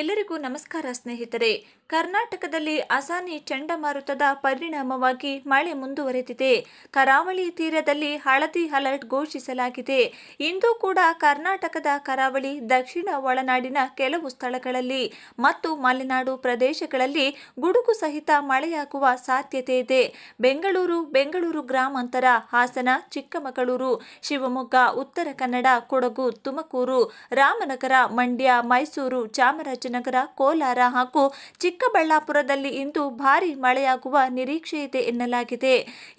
ಎಲ್ಲರಿಗೂ ನಮಸ್ಕಾರ ಸ್ನೇಹಿತರೆ ಕರ್ನಾಟಕದಲ್ಲಿ ಅಸಾನಿ ಚಂಡಮಾರುತದ ಪರಿಣಾಮವಾಗಿ ಮಳೆ ಮುಂದುವರೆದಿದೆ ಕರಾವಳಿ ತೀರದಲ್ಲಿ ಹಳದಿ ಅಲರ್ಟ್ ಘೋಷಿಸಲಾಗಿದೆ ಇಂದು ಕೂಡ ಕರ್ನಾಟಕದ ಕರಾವಳಿ ದಕ್ಷಿಣ ಒಳನಾಡಿನ ಕೆಲವು ಸ್ಥಳಗಳಲ್ಲಿ ಮತ್ತು ಮಲೆನಾಡು ಪ್ರದೇಶಗಳಲ್ಲಿ ಗುಡುಗು ಸಹಿತ ಮಳೆಯಾಗುವ ಸಾಧ್ಯತೆ ಇದೆ ಬೆಂಗಳೂರು ಬೆಂಗಳೂರು ಗ್ರಾಮಾಂತರ ಹಾಸನ ಚಿಕ್ಕಮಗಳೂರು ಶಿವಮೊಗ್ಗ ಉತ್ತರ ಕನ್ನಡ ಕೊಡಗು ತುಮಕೂರು ರಾಮನಗರ ಮಂಡ್ಯ ಮೈಸೂರು ಚಾಮರಾಜ ಚಾಮರಾಜನಗರ ಕೋಲಾರ ಹಾಗೂ ಚಿಕ್ಕಬಳ್ಳಾಪುರದಲ್ಲಿ ಇಂದು ಭಾರೀ ಮಳೆಯಾಗುವ ನಿರೀಕ್ಷೆ ಇದೆ ಎನ್ನಲಾಗಿದೆ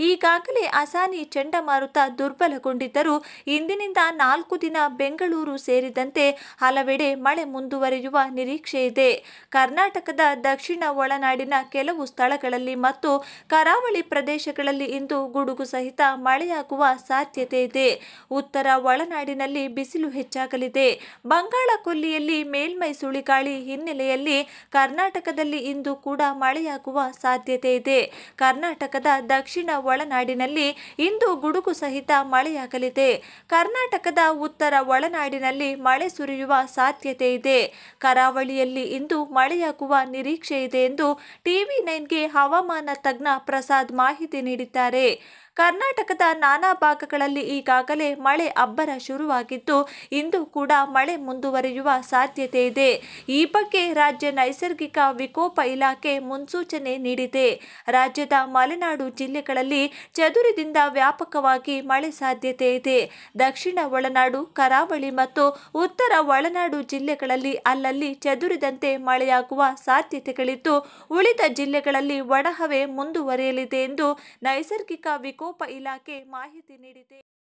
ಈಗಾಗಲೇ ಅಸಾನಿ ಚಂಡಮಾರುತ ದುರ್ಬಲಗೊಂಡಿದ್ದರೂ ಇಂದಿನಿಂದ ನಾಲ್ಕು ದಿನ ಬೆಂಗಳೂರು ಸೇರಿದಂತೆ ಹಲವೆಡೆ ಮಳೆ ಮುಂದುವರಿಯುವ ನಿರೀಕ್ಷೆ ಇದೆ ಕರ್ನಾಟಕದ ದಕ್ಷಿಣ ಒಳನಾಡಿನ ಕೆಲವು ಸ್ಥಳಗಳಲ್ಲಿ ಮತ್ತು ಕರಾವಳಿ ಪ್ರದೇಶಗಳಲ್ಲಿ ಇಂದು ಗುಡುಗು ಸಹಿತ ಮಳೆಯಾಗುವ ಸಾಧ್ಯತೆ ಇದೆ ಉತ್ತರ ಒಳನಾಡಿನಲ್ಲಿ ಬಿಸಿಲು ಹೆಚ್ಚಾಗಲಿದೆ ಬಂಗಾಳ ಕೊಲ್ಲಿಯಲ್ಲಿ ಮೇಲ್ಮೈ ಸುಳಿಗಾಳಿ ಹಿನ್ನೆಲೆಯಲ್ಲಿ ಕರ್ನಾಟಕದಲ್ಲಿ ಇಂದು ಕೂಡ ಮಳೆಯಾಗುವ ಸಾಧ್ಯತೆ ಇದೆ ಕರ್ನಾಟಕದ ದಕ್ಷಿಣ ಒಳನಾಡಿನಲ್ಲಿ ಇಂದು ಗುಡುಗು ಸಹಿತ ಮಳೆಯಾಗಲಿದೆ ಕರ್ನಾಟಕದ ಉತ್ತರ ಒಳನಾಡಿನಲ್ಲಿ ಮಳೆ ಸುರಿಯುವ ಸಾಧ್ಯತೆ ಇದೆ ಕರಾವಳಿಯಲ್ಲಿ ಇಂದು ಮಳೆಯಾಗುವ ನಿರೀಕ್ಷೆ ಇದೆ ಎಂದು ಟಿವಿ ನೈನ್ಗೆ ಹವಾಮಾನ ತಜ್ಞ ಪ್ರಸಾದ್ ಮಾಹಿತಿ ನೀಡಿದ್ದಾರೆ ಕರ್ನಾಟಕದ ನಾನಾ ಭಾಗಗಳಲ್ಲಿ ಈಗಾಗಲೇ ಮಳೆ ಅಬ್ಬರ ಶುರುವಾಗಿದ್ದು ಇಂದು ಕೂಡ ಮಳೆ ಮುಂದುವರಿಯುವ ಸಾಧ್ಯತೆ ಇದೆ ಈ ಬಗ್ಗೆ ರಾಜ್ಯ ನೈಸರ್ಗಿಕ ವಿಕೋಪ ಇಲಾಖೆ ಮುನ್ಸೂಚನೆ ನೀಡಿದೆ ರಾಜ್ಯದ ಮಲೆನಾಡು ಜಿಲ್ಲೆಗಳಲ್ಲಿ ಚದುರಿದಿಂದ ವ್ಯಾಪಕವಾಗಿ ಮಳೆ ಸಾಧ್ಯತೆ ಇದೆ ದಕ್ಷಿಣ ಒಳನಾಡು ಕರಾವಳಿ ಮತ್ತು ಉತ್ತರ ಒಳನಾಡು ಜಿಲ್ಲೆಗಳಲ್ಲಿ ಅಲ್ಲಲ್ಲಿ ಚದುರಿದಂತೆ ಮಳೆಯಾಗುವ ಸಾಧ್ಯತೆಗಳಿದ್ದು ಉಳಿದ ಜಿಲ್ಲೆಗಳಲ್ಲಿ ಒಣಹವೆ ಮುಂದುವರಿಯಲಿದೆ ಎಂದು ನೈಸರ್ಗಿಕ ವಿಕೋಪ ಕೋಪ ಇಲಾಖೆ ಮಾಹಿತಿ ನೀಡಿದೆ